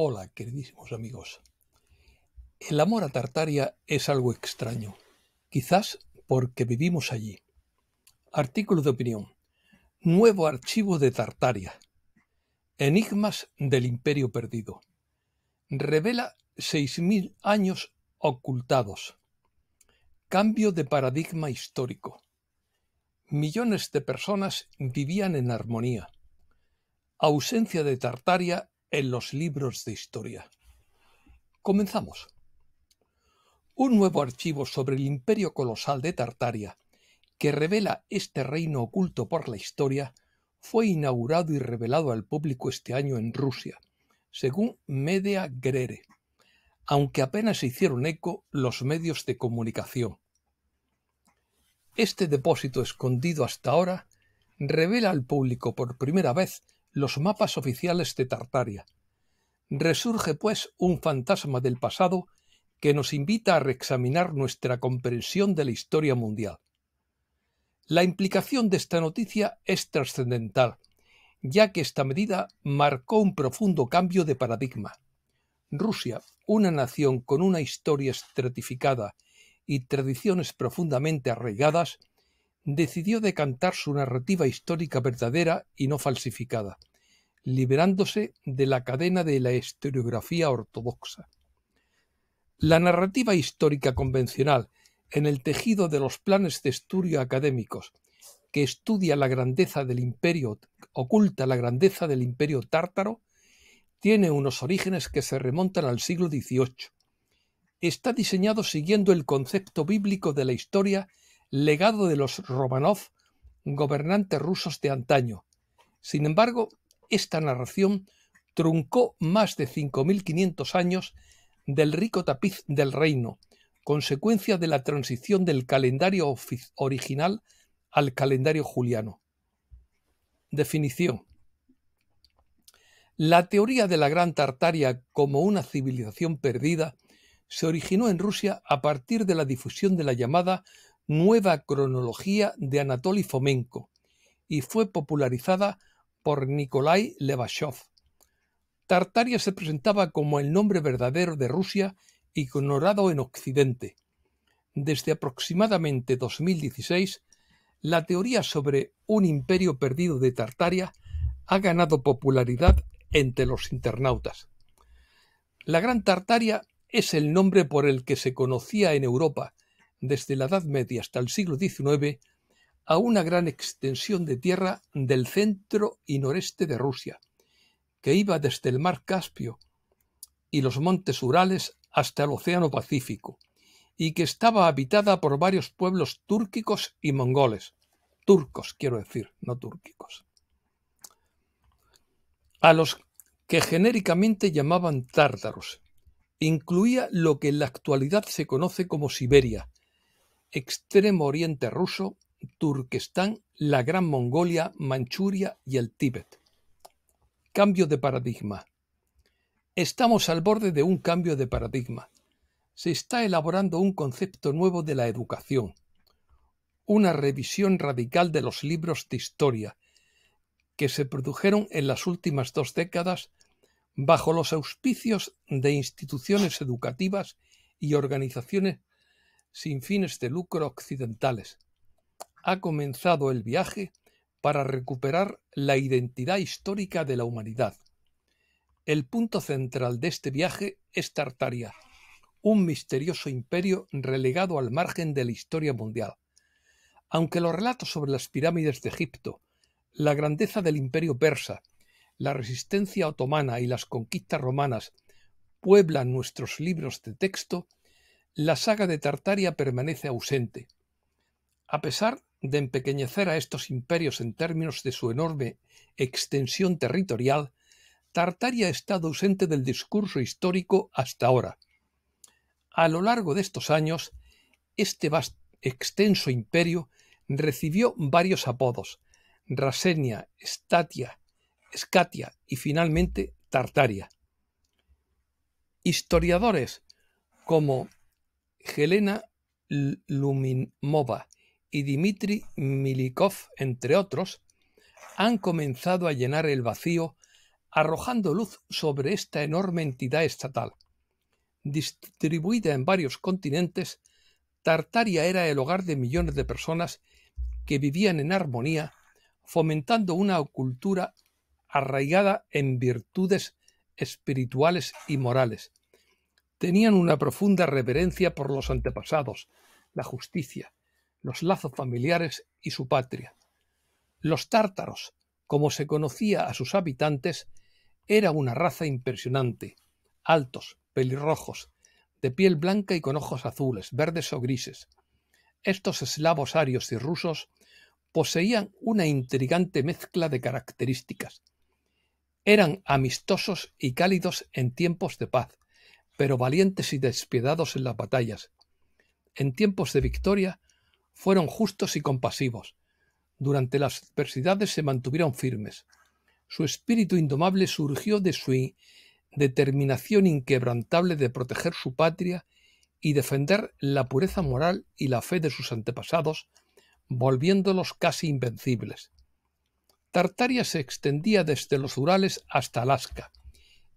Hola, queridísimos amigos. El amor a Tartaria es algo extraño, quizás porque vivimos allí. Artículo de opinión. Nuevo archivo de Tartaria. Enigmas del Imperio Perdido. Revela 6.000 años ocultados. Cambio de paradigma histórico. Millones de personas vivían en armonía. Ausencia de Tartaria en los libros de historia. Comenzamos. Un nuevo archivo sobre el imperio colosal de Tartaria, que revela este reino oculto por la historia, fue inaugurado y revelado al público este año en Rusia, según Media Grere, aunque apenas hicieron eco los medios de comunicación. Este depósito escondido hasta ahora revela al público por primera vez los mapas oficiales de Tartaria. Resurge, pues, un fantasma del pasado que nos invita a reexaminar nuestra comprensión de la historia mundial. La implicación de esta noticia es trascendental, ya que esta medida marcó un profundo cambio de paradigma. Rusia, una nación con una historia estratificada y tradiciones profundamente arraigadas, decidió decantar su narrativa histórica verdadera y no falsificada liberándose de la cadena de la historiografía ortodoxa. La narrativa histórica convencional en el tejido de los planes de estudio académicos que estudia la grandeza del imperio, oculta la grandeza del imperio tártaro, tiene unos orígenes que se remontan al siglo XVIII. Está diseñado siguiendo el concepto bíblico de la historia, legado de los Romanov, gobernantes rusos de antaño. Sin embargo, esta narración truncó más de 5.500 años del rico tapiz del reino, consecuencia de la transición del calendario original al calendario juliano. Definición. La teoría de la Gran Tartaria como una civilización perdida se originó en Rusia a partir de la difusión de la llamada Nueva Cronología de Anatoly Fomenko y fue popularizada por Nikolai Levashov. Tartaria se presentaba como el nombre verdadero de Rusia ignorado en Occidente. Desde aproximadamente 2016, la teoría sobre un imperio perdido de Tartaria ha ganado popularidad entre los internautas. La Gran Tartaria es el nombre por el que se conocía en Europa, desde la Edad Media hasta el siglo XIX, a una gran extensión de tierra del centro y noreste de Rusia, que iba desde el mar Caspio y los montes Urales hasta el Océano Pacífico, y que estaba habitada por varios pueblos túrquicos y mongoles. Turcos, quiero decir, no túrquicos. A los que genéricamente llamaban tártaros. Incluía lo que en la actualidad se conoce como Siberia, Extremo Oriente ruso Turquestán, la Gran Mongolia, Manchuria y el Tíbet. Cambio de paradigma. Estamos al borde de un cambio de paradigma. Se está elaborando un concepto nuevo de la educación, una revisión radical de los libros de historia, que se produjeron en las últimas dos décadas bajo los auspicios de instituciones educativas y organizaciones sin fines de lucro occidentales, ha comenzado el viaje para recuperar la identidad histórica de la humanidad. El punto central de este viaje es Tartaria, un misterioso imperio relegado al margen de la historia mundial. Aunque los relatos sobre las pirámides de Egipto, la grandeza del imperio persa, la resistencia otomana y las conquistas romanas pueblan nuestros libros de texto, la saga de Tartaria permanece ausente. A pesar de empequeñecer a estos imperios en términos de su enorme extensión territorial, Tartaria ha estado ausente del discurso histórico hasta ahora. A lo largo de estos años, este extenso imperio recibió varios apodos: Rasenia, Statia, Scatia y finalmente Tartaria. Historiadores como Helena Luminova y Dmitri Milikov, entre otros, han comenzado a llenar el vacío arrojando luz sobre esta enorme entidad estatal. Distribuida en varios continentes, Tartaria era el hogar de millones de personas que vivían en armonía, fomentando una cultura arraigada en virtudes espirituales y morales. Tenían una profunda reverencia por los antepasados, la justicia, los lazos familiares y su patria. Los tártaros, como se conocía a sus habitantes, era una raza impresionante, altos, pelirrojos, de piel blanca y con ojos azules, verdes o grises. Estos eslavos arios y rusos poseían una intrigante mezcla de características. Eran amistosos y cálidos en tiempos de paz, pero valientes y despiadados en las batallas. En tiempos de victoria fueron justos y compasivos. Durante las adversidades se mantuvieron firmes. Su espíritu indomable surgió de su determinación inquebrantable de proteger su patria y defender la pureza moral y la fe de sus antepasados, volviéndolos casi invencibles. Tartaria se extendía desde los Urales hasta Alaska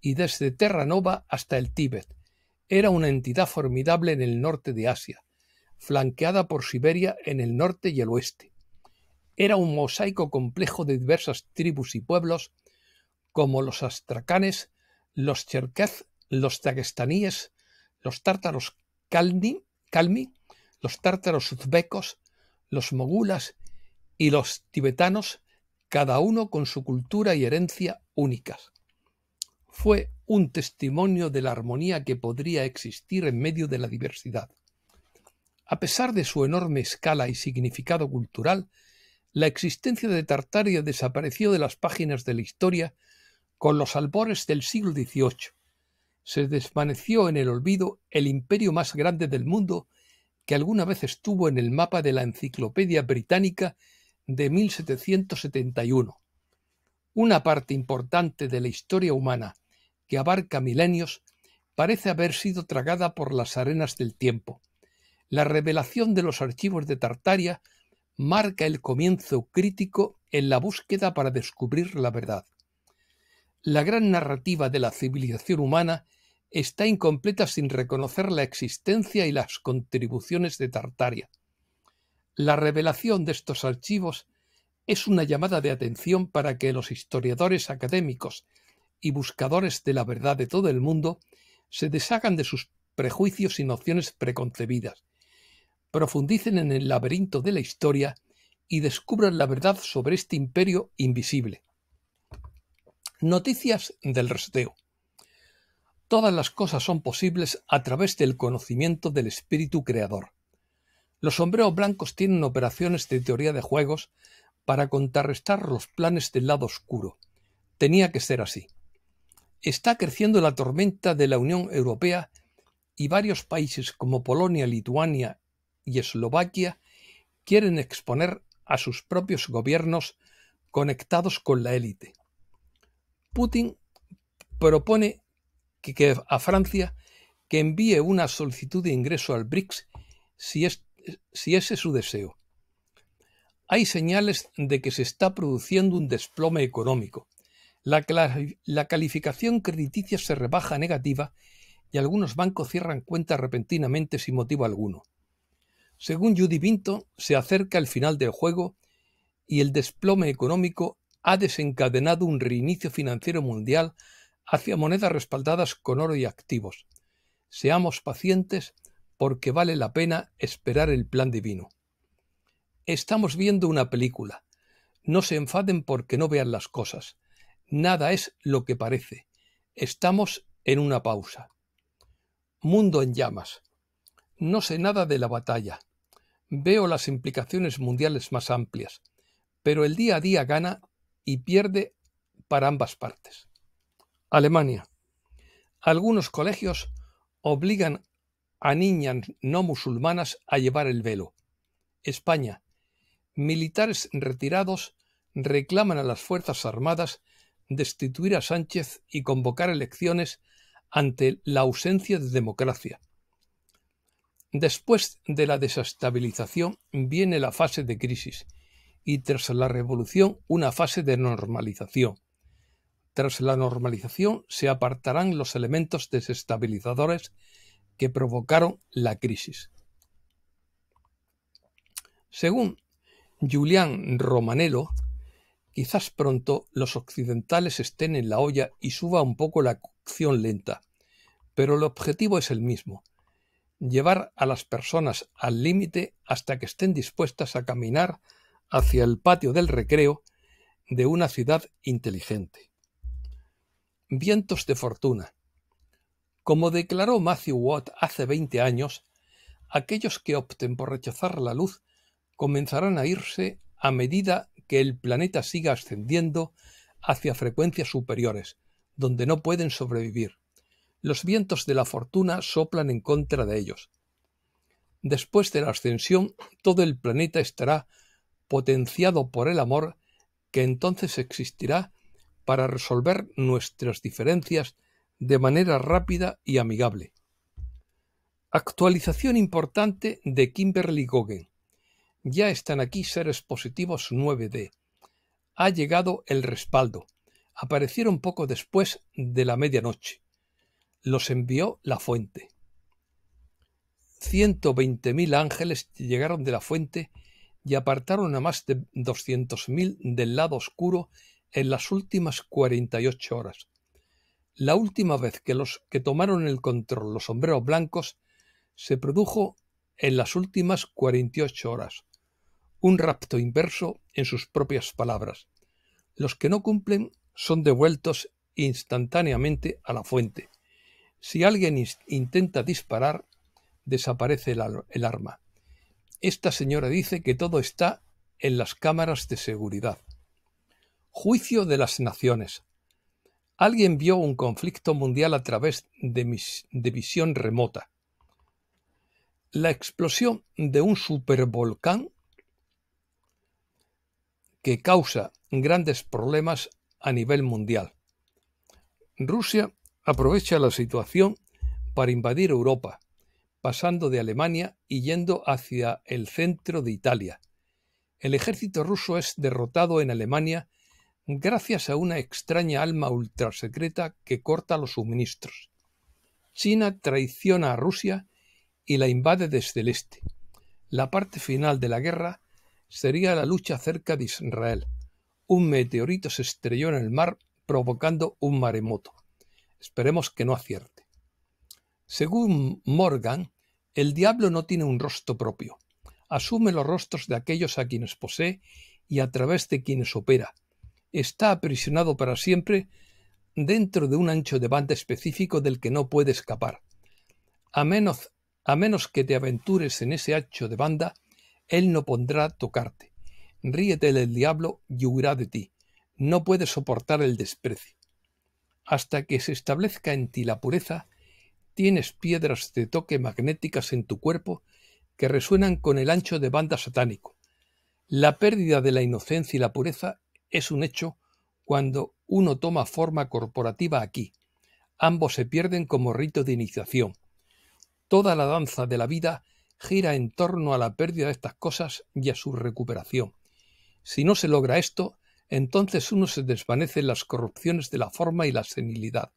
y desde Terranova hasta el Tíbet. Era una entidad formidable en el norte de Asia, flanqueada por Siberia en el norte y el oeste. Era un mosaico complejo de diversas tribus y pueblos, como los astracanes, los cherkez, los tagestaníes, los tártaros kalmi, los tártaros uzbecos, los mogulas y los tibetanos, cada uno con su cultura y herencia únicas. Fue un testimonio de la armonía que podría existir en medio de la diversidad. A pesar de su enorme escala y significado cultural, la existencia de Tartaria desapareció de las páginas de la historia con los albores del siglo XVIII. Se desvaneció en el olvido el imperio más grande del mundo que alguna vez estuvo en el mapa de la Enciclopedia Británica de 1771. Una parte importante de la historia humana, que abarca milenios, parece haber sido tragada por las arenas del tiempo. La revelación de los archivos de Tartaria marca el comienzo crítico en la búsqueda para descubrir la verdad. La gran narrativa de la civilización humana está incompleta sin reconocer la existencia y las contribuciones de Tartaria. La revelación de estos archivos es una llamada de atención para que los historiadores académicos y buscadores de la verdad de todo el mundo se deshagan de sus prejuicios y nociones preconcebidas profundicen en el laberinto de la historia y descubran la verdad sobre este imperio invisible. Noticias del Resteo. Todas las cosas son posibles a través del conocimiento del espíritu creador. Los sombreros blancos tienen operaciones de teoría de juegos para contrarrestar los planes del lado oscuro. Tenía que ser así. Está creciendo la tormenta de la Unión Europea y varios países como Polonia, Lituania y Eslovaquia quieren exponer a sus propios gobiernos conectados con la élite. Putin propone que, a Francia que envíe una solicitud de ingreso al BRICS si, es, si ese es su deseo. Hay señales de que se está produciendo un desplome económico. La, la calificación crediticia se rebaja negativa y algunos bancos cierran cuentas repentinamente sin motivo alguno. Según Judy Vinto, se acerca el final del juego y el desplome económico ha desencadenado un reinicio financiero mundial hacia monedas respaldadas con oro y activos. Seamos pacientes porque vale la pena esperar el plan divino. Estamos viendo una película. No se enfaden porque no vean las cosas. Nada es lo que parece. Estamos en una pausa. Mundo en llamas. No sé nada de la batalla. Veo las implicaciones mundiales más amplias, pero el día a día gana y pierde para ambas partes. Alemania. Algunos colegios obligan a niñas no musulmanas a llevar el velo. España. Militares retirados reclaman a las Fuerzas Armadas destituir a Sánchez y convocar elecciones ante la ausencia de democracia. Después de la desestabilización viene la fase de crisis y tras la revolución una fase de normalización. Tras la normalización se apartarán los elementos desestabilizadores que provocaron la crisis. Según Julián Romanelo, quizás pronto los occidentales estén en la olla y suba un poco la cocción lenta, pero el objetivo es el mismo, llevar a las personas al límite hasta que estén dispuestas a caminar hacia el patio del recreo de una ciudad inteligente. Vientos de fortuna. Como declaró Matthew Watt hace 20 años, aquellos que opten por rechazar la luz comenzarán a irse a medida que el planeta siga ascendiendo hacia frecuencias superiores, donde no pueden sobrevivir, los vientos de la fortuna soplan en contra de ellos. Después de la ascensión, todo el planeta estará potenciado por el amor que entonces existirá para resolver nuestras diferencias de manera rápida y amigable. Actualización importante de Kimberly Goggin. Ya están aquí seres positivos 9D. Ha llegado el respaldo. Aparecieron poco después de la medianoche los envió la fuente. 120.000 ángeles llegaron de la fuente y apartaron a más de 200.000 del lado oscuro en las últimas 48 horas. La última vez que los que tomaron el control los sombreros blancos se produjo en las últimas 48 horas. Un rapto inverso en sus propias palabras. Los que no cumplen son devueltos instantáneamente a la fuente. Si alguien intenta disparar, desaparece el, arma. Esta señora dice que todo está en las cámaras de seguridad. Juicio de las Naciones. Alguien vio un conflicto mundial a través de, de, visión remota. La explosión de un supervolcán que causa grandes problemas a nivel mundial. Rusia aprovecha la situación para invadir Europa, pasando de Alemania y yendo hacia el centro de Italia. El ejército ruso es derrotado en Alemania gracias a una extraña alma ultrasecreta que corta los suministros. China traiciona a Rusia y la invade desde el este. La parte final de la guerra sería la lucha cerca de Israel. Un meteorito se estrelló en el mar provocando un maremoto. Esperemos que no acierte. Según Morgan, el diablo no tiene un rostro propio. Asume los rostros de aquellos a quienes posee y a través de quienes opera. Está aprisionado para siempre dentro de un ancho de banda específico del que no puede escapar. A menos, a menos que te aventures en ese ancho de banda, él no pondrá tocarte. Ríete del diablo y huirá de ti. No puede soportar el desprecio hasta que se establezca en ti la pureza, tienes piedras de toque magnéticas en tu cuerpo que resuenan con el ancho de banda satánico. La pérdida de la inocencia y la pureza es un hecho cuando uno toma forma corporativa aquí. Ambos se pierden como rito de iniciación. Toda la danza de la vida gira en torno a la pérdida de estas cosas y a su recuperación. Si no se logra esto, entonces uno se desvanece las corrupciones de la forma y la senilidad.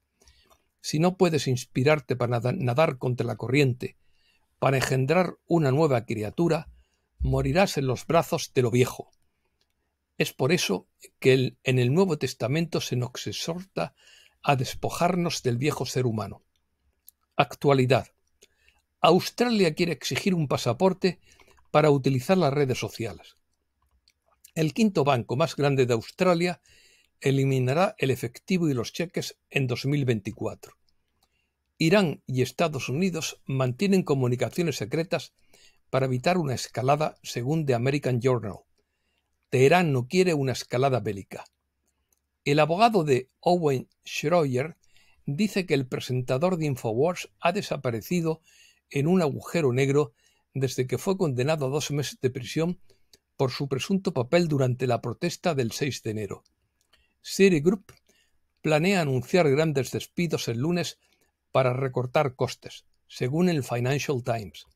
Si no puedes inspirarte para nadar contra la corriente, para engendrar una nueva criatura, morirás en los brazos de lo viejo. Es por eso que en el Nuevo Testamento se nos exhorta a despojarnos del viejo ser humano. Actualidad. Australia quiere exigir un pasaporte para utilizar las redes sociales. El quinto banco más grande de Australia eliminará el efectivo y los cheques en 2024. Irán y Estados Unidos mantienen comunicaciones secretas para evitar una escalada, según The American Journal. Teherán no quiere una escalada bélica. El abogado de Owen Schroyer dice que el presentador de Infowars ha desaparecido en un agujero negro desde que fue condenado a dos meses de prisión por su presunto papel durante la protesta del 6 de enero. Group planea anunciar grandes despidos el lunes para recortar costes, según el Financial Times.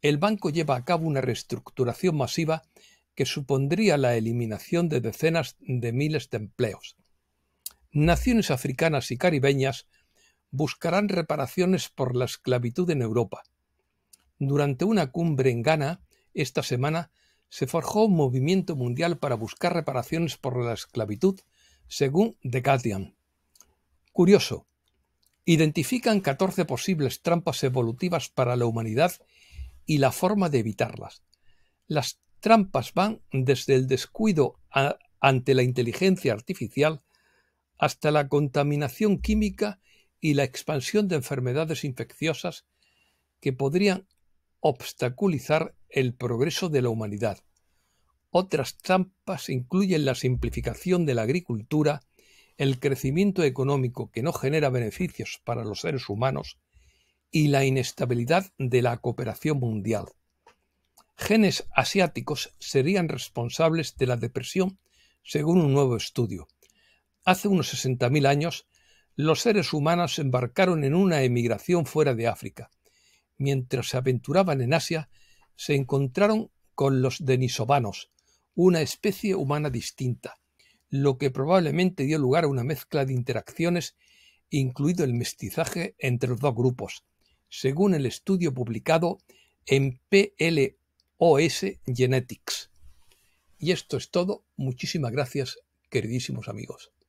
El banco lleva a cabo una reestructuración masiva que supondría la eliminación de decenas de miles de empleos. Naciones africanas y caribeñas buscarán reparaciones por la esclavitud en Europa. Durante una cumbre en Ghana, esta semana, se forjó un movimiento mundial para buscar reparaciones por la esclavitud, según decatian Curioso. Identifican 14 posibles trampas evolutivas para la humanidad y la forma de evitarlas. Las trampas van desde el descuido ante la inteligencia artificial hasta la contaminación química y la expansión de enfermedades infecciosas que podrían obstaculizar el progreso de la humanidad. Otras trampas incluyen la simplificación de la agricultura, el crecimiento económico que no genera beneficios para los seres humanos y la inestabilidad de la cooperación mundial. Genes asiáticos serían responsables de la depresión según un nuevo estudio. Hace unos 60.000 años, los seres humanos embarcaron en una emigración fuera de África mientras se aventuraban en Asia, se encontraron con los denisovanos, una especie humana distinta, lo que probablemente dio lugar a una mezcla de interacciones, incluido el mestizaje entre los dos grupos, según el estudio publicado en PLOS Genetics. Y esto es todo. Muchísimas gracias, queridísimos amigos.